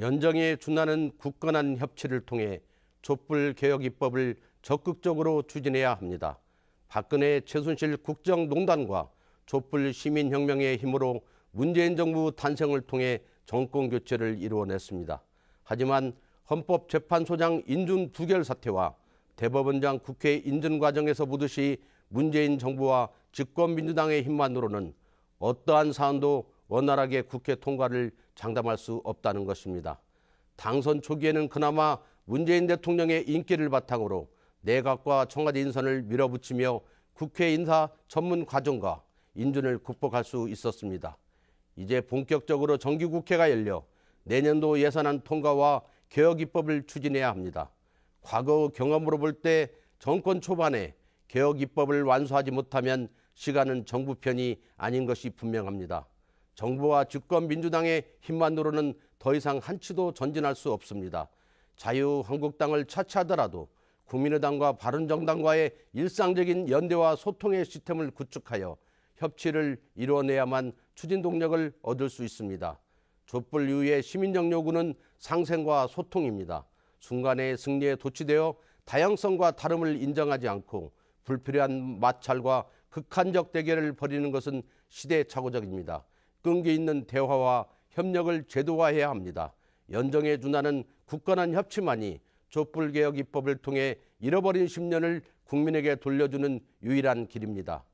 연정에 준하는 굳건한 협치를 통해 촛불 개혁 입법을 적극적으로 추진해야 합니다. 박근혜 최순실 국정농단과 촛불 시민혁명의 힘으로 문재인 정부 탄생을 통해 정권 교체를 이루어냈습니다. 하지만 헌법재판소장 인준 부결 사태와 대법원장 국회 인준 과정에서 보듯이 문재인 정부와 집권민주당의 힘만으로는 어떠한 사안도 원활하게 국회 통과를 장담할 수 없다는 것입니다. 당선 초기에는 그나마 문재인 대통령의 인기를 바탕으로 내각과 청와대 인선을 밀어붙이며 국회 인사 전문 과정과 인준을 극복할 수 있었습니다. 이제 본격적으로 정기국회가 열려 내년도 예산안 통과와 개혁 입법을 추진해야 합니다. 과거 경험으로 볼 때 정권 초반에 개혁 입법을 완수하지 못하면 시간은 정부 편이 아닌 것이 분명합니다. 정부와 집권 민주당의 힘만으로는 더 이상 한 치도 전진할 수 없습니다. 자유한국당을 차치하더라도 국민의당과 바른정당과의 일상적인 연대와 소통의 시스템을 구축하여 협치를 이뤄내야만 추진 동력을 얻을 수 있습니다. 촛불 이후의 시민적 요구는 상생과 소통입니다. 순간의 승리에 도취되어 다양성과 다름을 인정하지 않고 불필요한 마찰과 극한적 대결을 벌이는 것은 시대착오적입니다. 끈기 있는 대화와 협력을 제도화해야 합니다. 연정에 준하는 굳건한 협치만이 촛불개혁 입법을 통해 잃어버린 10년을 국민에게 돌려주는 유일한 길입니다.